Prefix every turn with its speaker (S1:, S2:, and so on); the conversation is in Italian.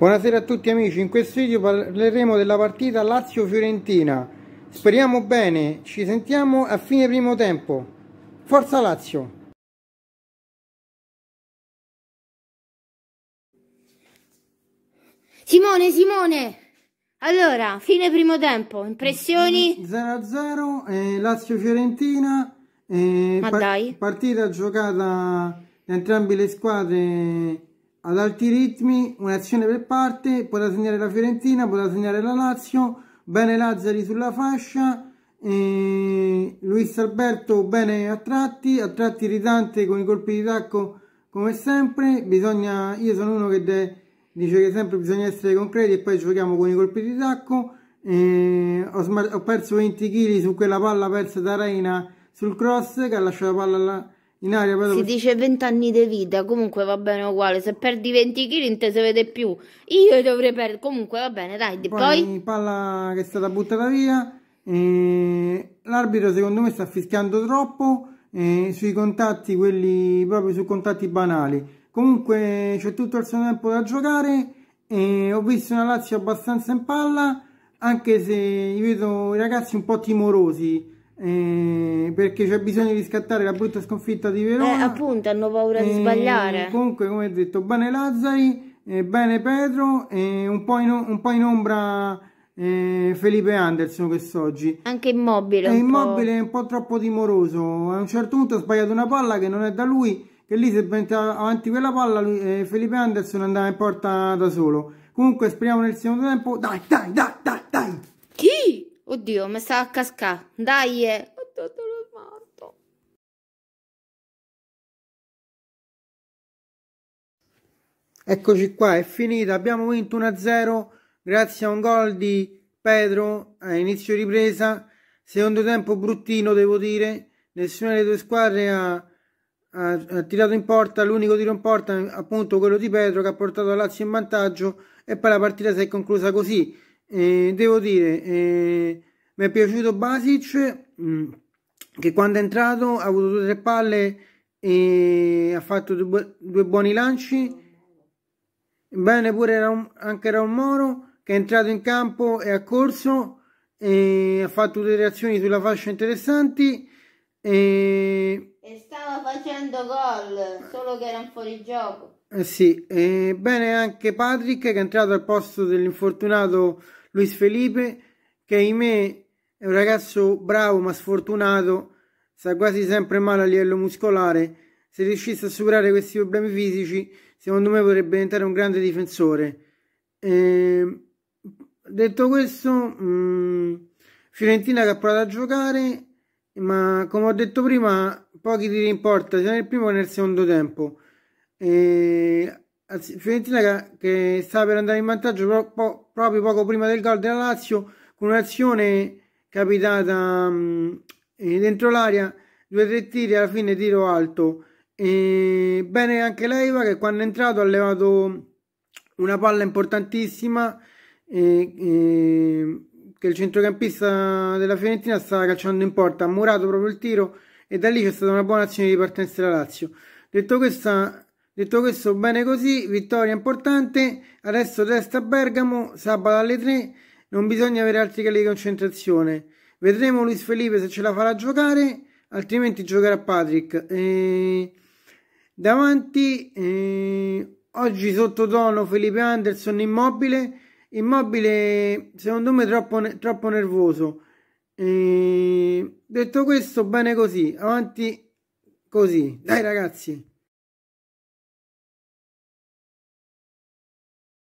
S1: Buonasera a tutti amici, in questo video parleremo della partita Lazio-Fiorentina. Speriamo bene, ci sentiamo a fine primo tempo. Forza Lazio! Simone, Simone! Allora, fine primo tempo, impressioni? 0-0, eh, Lazio-Fiorentina. Eh, Ma par dai! Partita giocata da entrambe le squadre ad alti ritmi, un'azione per parte, poteva segnare la Fiorentina, poteva segnare la Lazio, bene Lazzari sulla fascia, eh, Luis Alberto bene a tratti, a tratti irritante con i colpi di tacco come sempre, bisogna, io sono uno che de, dice che sempre bisogna essere concreti e poi giochiamo con i colpi di tacco, eh, ho, ho, perso 20 kg su quella palla persa da Reina sul cross che ha lasciato la palla alla in aria però... Si dice 20 anni di vita, comunque va bene uguale, se perdi 20 kg non te si vede più. Io dovrei perdere, comunque va bene, dai, poi... poi... palla che è stata buttata via, eh, l'arbitro secondo me sta fischiando troppo eh, sui contatti, quelli proprio su contatti banali. Comunque c'è tutto il suo tempo da giocare, eh, ho visto una Lazio abbastanza in palla, anche se io vedo i ragazzi un po' timorosi eh, perché c'è bisogno di scattare la brutta sconfitta di eh, Verona. Eh, appunto, hanno paura di eh, sbagliare. Comunque, come detto, bene Lazzari, eh, bene Pedro, un po, in, un, po in, ombra Felipe Anderson quest'oggi. Anche Immobile. È Immobile po'... un po' troppo timoroso. A un certo punto ha sbagliato una palla che non è da lui, che lì se prende avanti quella palla lui, Felipe Anderson andava in porta da solo. Comunque speriamo nel secondo tempo. Dai, dai, dai! Oddio, mi sta a cascare. Dai! Eh. Oddio, lo smalto. Eccoci qua, è finita. Abbiamo vinto 1-0 grazie a un gol di Pedro a inizio ripresa. Secondo tempo bruttino, devo dire. Nessuna delle due squadre ha, ha, ha tirato in porta. L'unico tiro in porta, appunto, quello di Pedro che ha portato la Lazio in vantaggio. E poi la partita si è conclusa così devo dire, eh, mi è piaciuto Basic mh, mm, che quando è entrato ha avuto due o tre palle e ha fatto due, due buoni lanci. Bene pure era anche Raul Moro che è entrato in campo e ha corso e ha fatto delle reazioni sulla fascia interessanti. E... e stava facendo gol, solo che era un fuorigioco. Eh sì, e bene anche Patrick che è entrato al posto dell'infortunato Luis Felipe, che ahimè è un ragazzo bravo ma sfortunato, sta quasi sempre male a livello muscolare. Se riuscisse a superare questi problemi fisici, secondo me potrebbe diventare un grande difensore. Eh, detto questo, mh, mm, Fiorentina che ha provato a giocare, ma come ho detto prima, pochi tiri in porta sia nel primo che nel secondo tempo. Eh, Fiorentina che, che sta per andare in vantaggio, però po proprio poco prima del gol della Lazio con un'azione capitata mh, mm, eh, dentro l'aria due o tre tiri alla fine tiro alto. E bene anche Leiva che quando è entrato ha levato una palla importantissima e, e, che il centrocampista della Fiorentina stava calciando in porta, ha murato proprio il tiro e da lì c'è stata una buona azione di partenza della Lazio. Detto questo, Detto questo, bene così, vittoria importante. Adesso testa a Bergamo, sabato alle 3. Non bisogna avere altri calli di concentrazione. Vedremo Luis Felipe se ce la farà giocare, altrimenti giocherà Patrick. E... Davanti, e... oggi sottotono Felipe Anderson immobile. Immobile, secondo me, troppo, troppo nervoso. E... Detto questo, bene così. Avanti così. Dai ragazzi.